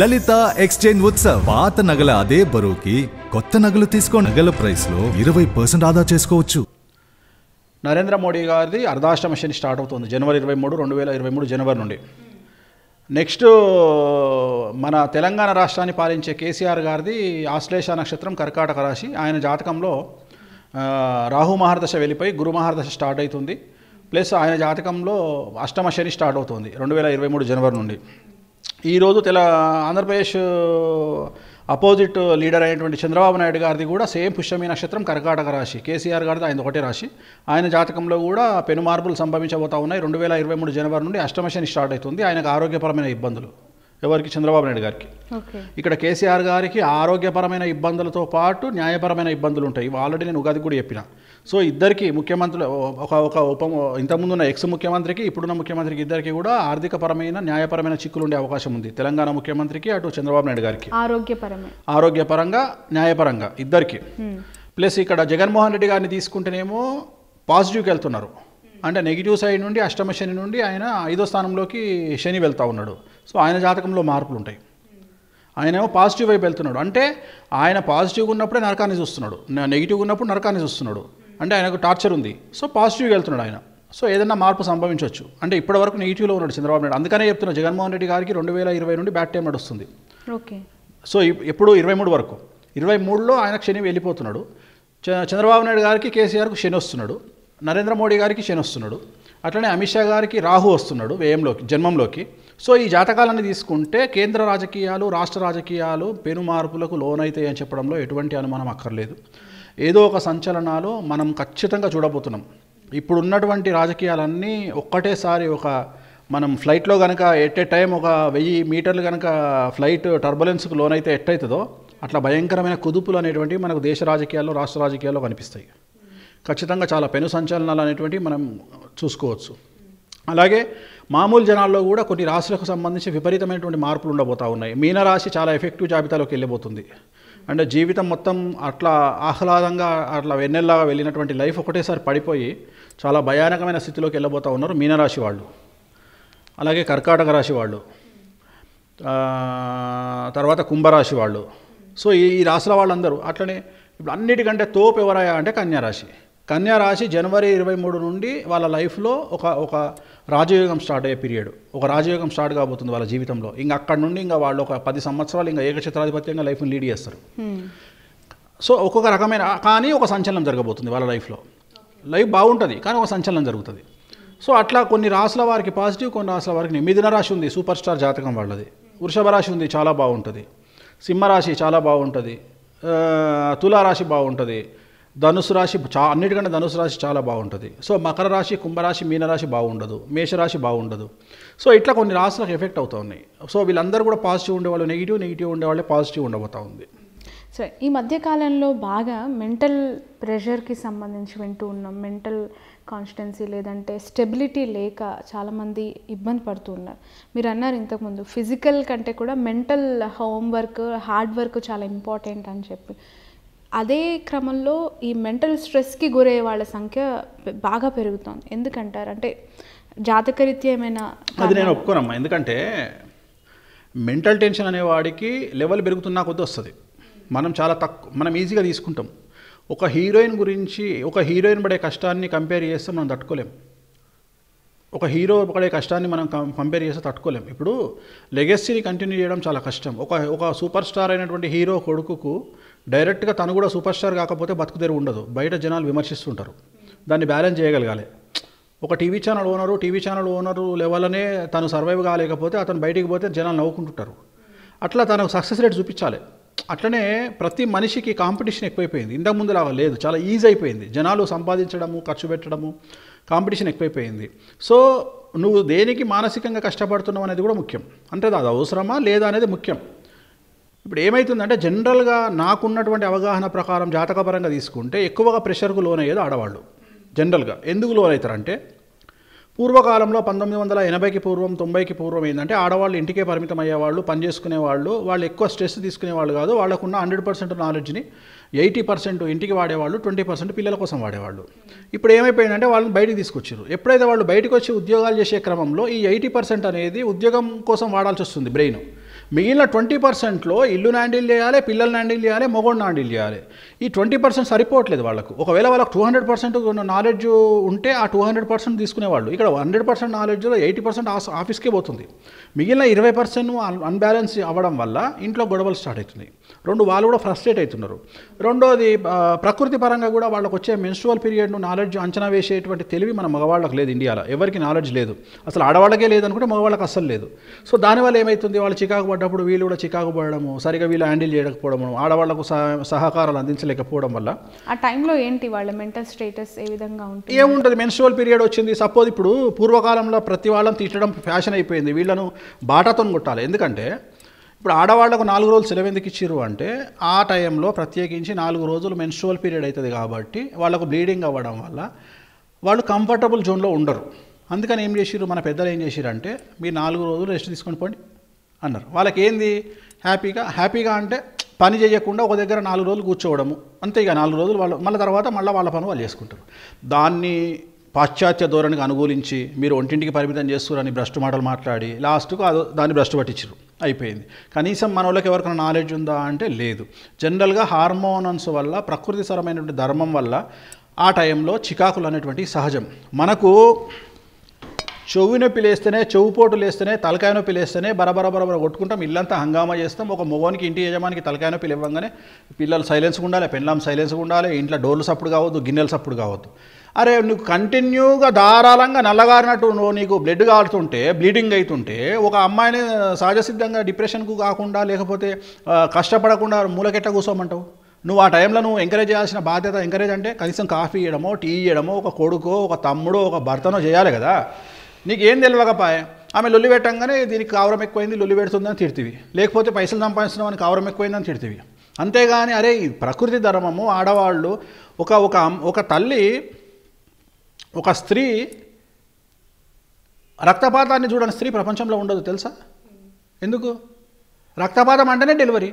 లలిత exchange Utsav పాత నగల అదే బరువుకి కొత్త నగలు తీసుకో నగల ప్రైస్లో ఇరవై పర్సెంట్ ఆదా చేసుకోవచ్చు నరేంద్ర మోడీ గారిది అర్ధాష్టమ శని స్టార్ట్ అవుతుంది జనవరి ఇరవై మూడు రెండు వేల ఇరవై మూడు జనవరి నుండి నెక్స్ట్ మన తెలంగాణ రాష్ట్రాన్ని పాలించే కేసీఆర్ గారిది ఆశ్లేష నక్షత్రం కర్కాటక రాశి ఆయన జాతకంలో రాహు మహారదశ వెళ్ళిపోయి గురు మహారదశ స్టార్ట్ అవుతుంది ప్లస్ ఆయన జాతకంలో అష్టమ శని స్టార్ట్ అవుతుంది రెండు వేల ఇరవై మూడు జనవరి నుండి ఈరోజు తెల ఆంధ్రప్రదేశ్ అపోజిట్ లీడర్ అయినటువంటి చంద్రబాబు నాయుడు గారిది కూడా సేమ్ పుష్యమి నక్షత్రం కర్కాటక రాశి కేసీఆర్ గారిది ఆయన ఒకటే రాశి ఆయన జాతకంలో కూడా పెను మార్పులు సంభవించబోతా ఉన్నాయి రెండు వేల ఇరవై మూడు జనవరి నుండి అష్టమశని స్టార్ట్ అవుతుంది ఆయనకు ఆరోగ్యపరమైన ఇబ్బందులు ఎవరికి చంద్రబాబు నాయుడు గారికి ఇక్కడ కేసీఆర్ గారికి ఆరోగ్యపరమైన ఇబ్బందులతో పాటు న్యాయపరమైన ఇబ్బందులు ఉంటాయి ఆల్రెడీ నేను ఉగాది కూడా చెప్పిన సో ఇద్దరికి ముఖ్యమంత్రులు ఒక ఒక ఉప ఇంతకుముందు ఉన్న ఎక్స్ ముఖ్యమంత్రికి ఇప్పుడున్న ముఖ్యమంత్రికి ఇద్దరికి కూడా ఆర్థికపరమైన న్యాయపరమైన చిక్కులు ఉండే అవకాశం ఉంది తెలంగాణ ముఖ్యమంత్రికి అటు చంద్రబాబు నాయుడు గారికి ఆరోగ్యపరంగా న్యాయపరంగా ఇద్దరికి ప్లస్ ఇక్కడ జగన్మోహన్ రెడ్డి గారిని తీసుకుంటేనేమో పాజిటివ్కి వెళ్తున్నారు అంటే నెగిటివ్ సైడ్ నుండి అష్టమ శని నుండి ఆయన ఐదో స్థానంలోకి శని వెళ్తూ ఉన్నాడు సో ఆయన జాతకంలో మార్పులు ఉంటాయి ఆయన ఏమో పాజిటివ్ వైపు వెళ్తున్నాడు అంటే ఆయన పాజిటివ్గా ఉన్నప్పుడే నరకాన్ని చూస్తున్నాడు నెగిటివ్గా ఉన్నప్పుడు నరకాన్ని చూస్తున్నాడు అంటే ఆయనకు టార్చర్ ఉంది సో పాజిటివ్గా వెళ్తున్నాడు ఆయన సో ఏదైనా మార్పు సంభవించవచ్చు అంటే ఇప్పటివరకు నెగిటివ్లో ఉన్నాడు చంద్రబాబు నాయుడు అందుకనే చెప్తున్నా జగన్మోహన్ రెడ్డి గారికి రెండు వేల ఇరవై నుండి బ్యాట్ టైం నడుస్తుంది ఓకే సో ఎప్పుడు ఇరవై మూడు వరకు ఇరవై మూడులో ఆయన శని వెళ్ళిపోతున్నాడు చంద్రబాబు నాయుడు గారికి కేసీఆర్కు శని వస్తున్నాడు నరేంద్ర మోడీ గారికి శని వస్తున్నాడు అట్లనే అమిత్ షా గారికి రాహు వస్తున్నాడు వ్యయంలోకి జన్మంలోకి సో ఈ జాతకాలన్నీ తీసుకుంటే కేంద్ర రాజకీయాలు రాష్ట్ర రాజకీయాలు పెను మార్పులకు లోనైతాయి అని చెప్పడంలో ఎటువంటి అనుమానం అక్కర్లేదు ఏదో ఒక సంచలనాలు మనం ఖచ్చితంగా చూడబోతున్నాం ఇప్పుడు ఉన్నటువంటి రాజకీయాలన్నీ ఒక్కటేసారి ఒక మనం ఫ్లైట్లో కనుక ఎట్ ఏ టైం ఒక వెయ్యి మీటర్లు కనుక ఫ్లైట్ టర్బులెన్స్కు లోనైతే ఎట్టయితుందో అట్లా భయంకరమైన కుదుపులు అనేటువంటివి మనకు దేశ రాజకీయాల్లో రాష్ట్ర రాజకీయాల్లో కనిపిస్తాయి ఖచ్చితంగా చాలా పెను సంచలనాలు అనేటువంటివి మనం చూసుకోవచ్చు అలాగే మామూలు జనాల్లో కూడా కొన్ని రాశులకు సంబంధించి విపరీతమైనటువంటి మార్పులు ఉండబోతూ ఉన్నాయి మీనరాశి చాలా ఎఫెక్టివ్ జాబితాలోకి వెళ్ళిపోతుంది అంటే జీవితం మొత్తం అట్లా ఆహ్లాదంగా అట్లా వెన్నెల్లాగా వెళ్ళినటువంటి లైఫ్ ఒకటేసారి పడిపోయి చాలా భయానకమైన స్థితిలోకి వెళ్ళబోతూ ఉన్నారు మీనరాశి వాళ్ళు అలాగే కర్కాటక రాశి వాళ్ళు తర్వాత కుంభరాశి వాళ్ళు సో ఈ రాశుల వాళ్ళందరూ అట్లనే ఇప్పుడు అన్నిటికంటే తోపు ఎవరాయా అంటే కన్యారాశి కన్యా రాశి జనవరి ఇరవై మూడు నుండి వాళ్ళ లైఫ్లో ఒక ఒక రాజయోగం స్టార్ట్ అయ్యే పీరియడ్ ఒక రాజయోగం స్టార్ట్ కాబోతుంది వాళ్ళ జీవితంలో ఇంకా అక్కడ నుండి ఇంకా వాళ్ళు ఒక పది సంవత్సరాలు ఇంకా ఏకచిత్రాధిపత్యంగా లైఫ్ని లీడ్ చేస్తారు సో ఒక్కొక్క రకమైన కానీ ఒక సంచలనం జరగబోతుంది వాళ్ళ లైఫ్లో లైఫ్ బాగుంటుంది కానీ ఒక సంచలనం జరుగుతుంది సో అట్లా కొన్ని రాసుల వారికి పాజిటివ్ కొన్ని రాసుల వారికి మిథున రాశి ఉంది సూపర్ స్టార్ జాతకం వాళ్ళది వృషభ రాశి ఉంది చాలా బాగుంటుంది సింహరాశి చాలా బాగుంటుంది తులారాశి బాగుంటుంది ధనుసు రాశి చా అన్నిటికంటే ధనుసు రాశి చాలా బాగుంటుంది సో మకర రాశి కుంభరాశి మీనరాశి బాగుండదు మేషరాశి బాగుండదు సో ఇట్లా కొన్ని రాశులకు ఎఫెక్ట్ అవుతూ ఉన్నాయి సో వీళ్ళందరూ కూడా పాజిటివ్ ఉండేవాళ్ళు నెగిటివ్ నెగిటివ్ ఉండేవాళ్ళే పాజిటివ్ ఉండబోతూ ఉంది సో ఈ మధ్యకాలంలో బాగా మెంటల్ ప్రెషర్కి సంబంధించి వింటూ ఉన్నాం మెంటల్ కాన్స్టెన్సీ లేదంటే స్టెబిలిటీ లేక చాలామంది ఇబ్బంది పడుతూ ఉన్నారు మీరు అన్నారు ఇంతకుముందు ఫిజికల్ కంటే కూడా మెంటల్ హోంవర్క్ హార్డ్ వర్క్ చాలా ఇంపార్టెంట్ అని చెప్పి అదే క్రమంలో ఈ మెంటల్ స్ట్రెస్కి గురయ్యే వాళ్ళ సంఖ్య బాగా పెరుగుతుంది ఎందుకంటారు అంటే జాతకరీత్యా ఏమైనా అది నేను ఒప్పుకోనమ్మా ఎందుకంటే మెంటల్ టెన్షన్ అనేవాడికి లెవెల్ పెరుగుతున్నా కొద్ది వస్తుంది మనం చాలా తక్కువ మనం ఈజీగా తీసుకుంటాం ఒక హీరోయిన్ గురించి ఒక హీరోయిన్ పడే కష్టాన్ని కంపేర్ చేస్తే మనం తట్టుకోలేం ఒక హీరో పడే కష్టాన్ని మనం కంపేర్ చేస్తే తట్టుకోలేం ఇప్పుడు లెగసీని కంటిన్యూ చేయడం చాలా కష్టం ఒక ఒక సూపర్ స్టార్ అయినటువంటి హీరో కొడుకుకు డైరెక్ట్గా తను కూడా సూపర్ స్టార్ కాకపోతే బతుకుదేరు ఉండదు బయట జనాలు విమర్శిస్తుంటారు దాన్ని బ్యాలెన్స్ చేయగలగాలి ఒక TV channel owner TV channel owner లెవెల్నే తను సర్వైవ్ కాలేకపోతే అతను బయటికి పోతే జనాలు నవ్వుకుంటుంటారు అట్లా తనకు సక్సెస్ రేట్ చూపించాలి అట్లనే ప్రతి మనిషికి కాంపిటీషన్ ఎక్కువైపోయింది ఇంతకుముందులాగా లేదు చాలా ఈజీ అయిపోయింది జనాలు సంపాదించడము ఖర్చు పెట్టడము కాంపిటీషన్ ఎక్కువైపోయింది సో నువ్వు దేనికి మానసికంగా కష్టపడుతున్నావు అనేది కూడా ముఖ్యం అంటే అది అవసరమా లేదా అనేది ముఖ్యం ఇప్పుడు ఏమవుతుందంటే జనరల్గా నాకున్నటువంటి అవగాహన ప్రకారం జాతకపరంగా తీసుకుంటే ఎక్కువగా ప్రెషర్కు లోనయ్యేది ఆడవాళ్ళు జనరల్గా ఎందుకు లోన్ అవుతారంటే పూర్వకాలంలో పంతొమ్మిది వందల ఎనభైకి పూర్వం తొంభైకి పూర్వం ఏంటంటే ఆడవాళ్ళు ఇంటికే పరిమితం అయ్యేవాళ్ళు పని వాళ్ళు ఎక్కువ స్ట్రెస్ తీసుకునేవాళ్ళు కాదు వాళ్ళకున్న హండ్రెడ్ పర్సెంట్ నాలెడ్జ్ని ఎయిటీ పర్సెంట్ ఇంటికి వాడేవాళ్ళు ట్వంటీ పర్సెంట్ పిల్లల కోసం వాడేవాళ్ళు ఇప్పుడు ఏమైపోయిందంటే వాళ్ళని బయటకు తీసుకొచ్చారు ఎప్పుడైతే వాళ్ళు బయటకు వచ్చి ఉద్యోగాలు చేసే క్రమంలో ఈ ఎయిటీ పర్సెంట్ అనేది ఉద్యోగం కోసం వాడాల్సి వస్తుంది బ్రెయిన్ మిగిలిన ట్వంటీ పర్సెంట్లో ఇల్లు హ్యాండిల్ చేయాలి పిల్లల్ని హ్యాండిల్ చేయాలి మొగోడిని హ్యాండిల్ చేయాలి ఈ ట్వంటీ పర్సెంట్ సరిపోవట్లేదు వాళ్ళకు ఒకవేళ వాళ్ళకి టూ హండ్రెడ్ పర్సెంట్ నాలెడ్జ్ ఉంటే ఆ టూ హండ్రెడ్ పర్సెంట్ తీసుకునేవాళ్ళు ఇక్కడ హండ్రెడ్ పర్సెంట్ నాలెడ్జ్లో ఎయిటీ పర్సెంట్ ఆఫీస్కే పోతుంది మిగిలిన ఇరవై పర్సెంట్ అన్బ్యాలెన్స్ అవ్వడం వల్ల ఇంట్లో గొడవలు స్టార్ట్ అవుతుంది రెండు వాళ్ళు కూడా ఫ్రస్ట్రేట్ అవుతున్నారు రెండోది ప్రకృతి పరంగా కూడా వాళ్ళకు వచ్చే మెన్స్ట్రువల్ పీరియడ్ను నాలెడ్జ్ అంచనా వేసేటువంటి తెలివి మన మగవాళ్ళకి లేదు ఇండియాలో ఎవరికి నాలెడ్జ్ లేదు అసలు ఆడవాళ్ళకే లేదనుకుంటే మగవాళ్ళకి అస్సలు లేదు సో దానివల్ల ఏమవుతుంది వాళ్ళు చికాకు పడ్డప్పుడు వీళ్ళు కూడా చికాకు పడడము సరిగా వీళ్ళు హ్యాండిల్ చేయకపోవడము ఆడవాళ్లకు సహకారాలు అందించలేకపోవడం వల్ల ఆ టైంలో ఏంటి వాళ్ళ మెంటల్ స్టేటస్ ఏ విధంగా ఉంటుంది ఏముంటుంది మెన్స్ట్రువల్ పీరియడ్ వచ్చింది సపోజ్ ఇప్పుడు పూర్వకాలంలో ప్రతి వాళ్ళని తీర్చడం ఫ్యాషన్ అయిపోయింది వీళ్ళను బాటాతో కొట్టాలి ఎందుకంటే ఇప్పుడు ఆడవాళ్లకు నాలుగు రోజులు సెలవు ఎందుకు ఇచ్చిర్రు అంటే ఆ టైంలో ప్రత్యేకించి నాలుగు రోజులు మెన్స్ట్రువల్ పీరియడ్ అవుతుంది కాబట్టి వాళ్ళకు బ్లీడింగ్ అవ్వడం వల్ల వాళ్ళు కంఫర్టబుల్ జోన్లో ఉండరు అందుకని ఏం చేసిర్రు మన పెద్దలు ఏం చేసిరంటే మీరు నాలుగు రోజులు రెస్ట్ తీసుకొని పోండి అన్నారు వాళ్ళకి ఏంది హ్యాపీగా హ్యాపీగా అంటే పని చేయకుండా ఒక దగ్గర నాలుగు రోజులు కూర్చోవడము అంతే ఇక నాలుగు రోజులు వాళ్ళు మళ్ళీ తర్వాత మళ్ళీ వాళ్ళ పని వాళ్ళు చేసుకుంటారు దాన్ని పాశ్చాత్య ధోరణికి అనుకూలించి మీరు ఒంటింటికి పరిమితం చేస్తున్నారని భ్రష్టు మాటలు మాట్లాడి లాస్ట్కు అది దాన్ని భ్రష్టు పట్టించరు అయిపోయింది కనీసం మన వాళ్ళకి ఎవరికైనా నాలెడ్జ్ ఉందా అంటే లేదు జనరల్గా హార్మోనన్స్ వల్ల ప్రకృతి సరమైనటువంటి ధర్మం వల్ల ఆ టైంలో చికాకులు అనేటువంటి సహజం మనకు చెవు నొప్పి లేస్తేనే చెవు పోటు లేస్తేనే తలకాయ నొప్పి లేస్తేనే బరబర బరబర కొట్టుకుంటాం ఇల్లంతా హంగామా చేస్తాం ఒక మొగోనికి ఇంటి యజమానికి తలకాయ నొప్పి ఇవ్వగానే పిల్లలు సైలెన్స్గా ఉండాలి పెండ్లాం సైలెన్స్గా ఉండాలి ఇంట్లో డోర్లు సప్పుడు కావద్దు గిన్నెలు సప్పుడు కావద్దు అరే నువ్వు కంటిన్యూగా ధారాళంగా నల్లగారినట్టు నువ్వు నీకు బ్లడ్ కాలుతుంటే బ్లీడింగ్ అవుతుంటే ఒక అమ్మాయిని సహజసిద్ధంగా డిప్రెషన్కు కాకుండా లేకపోతే కష్టపడకుండా మూలకెట్ట కూర్చోమంటావు నువ్వు ఆ టైంలో నువ్వు ఎంకరేజ్ చేయాల్సిన బాధ్యత ఎంకరేజ్ అంటే కనీసం కాఫీ ఇవ్వడమో టీ ఇవ్వడమో ఒక కొడుకో ఒక తమ్ముడో ఒక భర్తనో చేయాలి కదా నీకేం తెలియకపాయే ఆమె లొల్లి పెట్టంగానే దీనికి కావరం ఎక్కువైంది లొల్లి పెడుతుందని తిడుతుంది లేకపోతే పైసలు సంపాదిస్తున్నాం అని కావరం ఎక్కువైందని తిడుతుంది అంతేగాని అరే ప్రకృతి ధర్మము ఆడవాళ్ళు ఒక ఒక ఒక తల్లి ఒక స్త్రీ రక్తపాతాన్ని చూడని స్త్రీ ప్రపంచంలో ఉండదు తెలుసా ఎందుకు రక్తపాతం అంటేనే డెలివరీ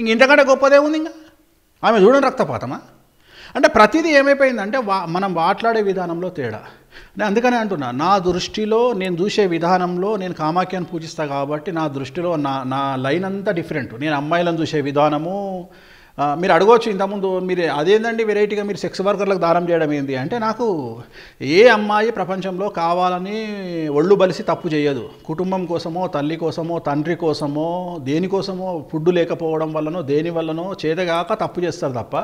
ఇంక ఇంతకంటే గొప్పదే ఉంది ఇంకా ఆమె చూడని రక్తపాతమా అంటే ప్రతిదీ ఏమైపోయిందంటే వా మనం మాట్లాడే విధానంలో తేడా నేను అందుకనే అంటున్నా నా దృష్టిలో నేను చూసే విధానంలో నేను కామాఖ్యాన్ని పూజిస్తాను కాబట్టి నా దృష్టిలో నా నా లైన్ అంతా డిఫరెంట్ నేను అమ్మాయిలను చూసే విధానము మీరు అడగవచ్చు ఇంతకుముందు మీరు అదేందండి వెరైటీగా మీరు సెక్స్ వర్కర్లకు దారం చేయడం ఏంది అంటే నాకు ఏ అమ్మాయి ప్రపంచంలో కావాలని ఒళ్ళు బలిసి తప్పు చేయదు కుటుంబం కోసమో తల్లి కోసమో తండ్రి కోసమో దేనికోసమో ఫుడ్ లేకపోవడం వల్లనో దేని వల్లనో చేతగాక తప్పు చేస్తారు తప్ప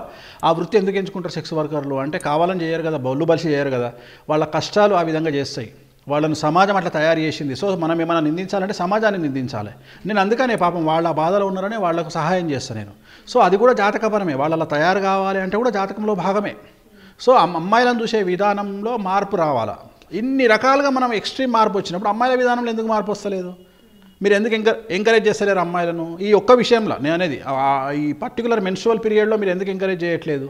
ఆ వృత్తి ఎందుకు ఎంచుకుంటారు సెక్స్ వర్కర్లు అంటే కావాలని చేయరు కదా ఒళ్ళు బలిసి చేయరు కదా వాళ్ళ కష్టాలు ఆ విధంగా చేస్తాయి వాళ్ళను సమాజం అట్లా తయారు చేసింది సో మనం ఏమైనా నిందించాలంటే సమాజాన్ని నిందించాలి నేను అందుకనే పాపం వాళ్ళ బాధలో ఉన్నారని వాళ్ళకు సహాయం చేస్తాను నేను సో అది కూడా జాతకపరమే వాళ్ళ తయారు కావాలి అంటే కూడా జాతకంలో భాగమే సో అమ్మాయిలను చూసే విధానంలో మార్పు రావాలా ఇన్ని రకాలుగా మనం ఎక్స్ట్రీమ్ మార్పు వచ్చినప్పుడు అమ్మాయిల విధానంలో ఎందుకు మార్పు వస్తలేదు మీరు ఎందుకు ఎంకర్ ఎంకరేజ్ చేస్తలేరు అమ్మాయిలను ఈ ఒక్క విషయంలో నేను అనేది ఈ పర్టికులర్ మెన్సువల్ పీరియడ్లో మీరు ఎందుకు ఎంకరేజ్ చేయట్లేదు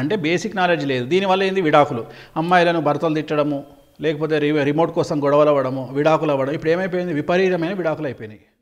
అంటే బేసిక్ నాలెడ్జ్ లేదు దీనివల్ల ఏంది విడాకులు అమ్మాయిలను భర్తలు తిట్టడము లేకపోతే రిమోట్ కోసం గొడవలు అవ్వడము విడాకులు అవ్వడం ఇప్పుడు ఏమైపోయింది విపరీతమైన విడాకులు అయిపోయినాయి